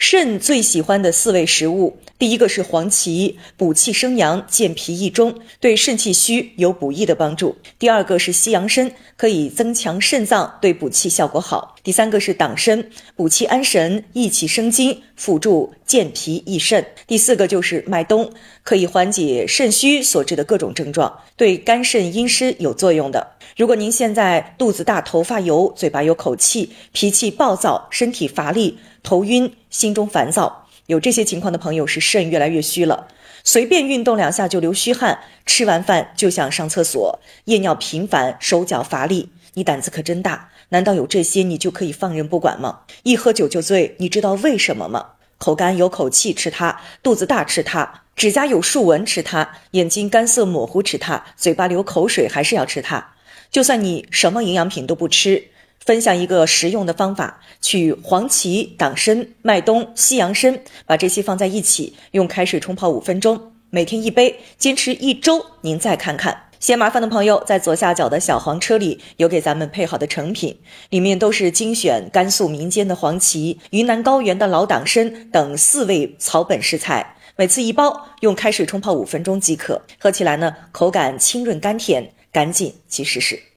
肾最喜欢的四味食物，第一个是黄芪，补气生阳，健脾益中，对肾气虚有补益的帮助。第二个是西洋参，可以增强肾脏，对补气效果好。第三个是党参，补气安神，益气生津，辅助健脾益肾。第四个就是麦冬，可以缓解肾虚所致的各种症状，对肝肾阴湿有作用的。如果您现在肚子大、头发油、嘴巴有口气、脾气暴躁、身体乏力、头晕、心中烦躁，有这些情况的朋友是肾越来越虚了。随便运动两下就流虚汗，吃完饭就想上厕所，夜尿频繁，手脚乏力。你胆子可真大，难道有这些你就可以放任不管吗？一喝酒就醉，你知道为什么吗？口干有口气吃它，肚子大吃它，指甲有竖纹吃它，眼睛干涩模糊吃它，嘴巴流口水还是要吃它。就算你什么营养品都不吃，分享一个实用的方法：取黄芪、党参、麦冬、西洋参，把这些放在一起，用开水冲泡五分钟，每天一杯，坚持一周，您再看看。嫌麻烦的朋友，在左下角的小黄车里有给咱们配好的成品，里面都是精选甘肃民间的黄芪、云南高原的老党参等四味草本食材，每次一包，用开水冲泡五分钟即可。喝起来呢，口感清润甘甜，赶紧去试试。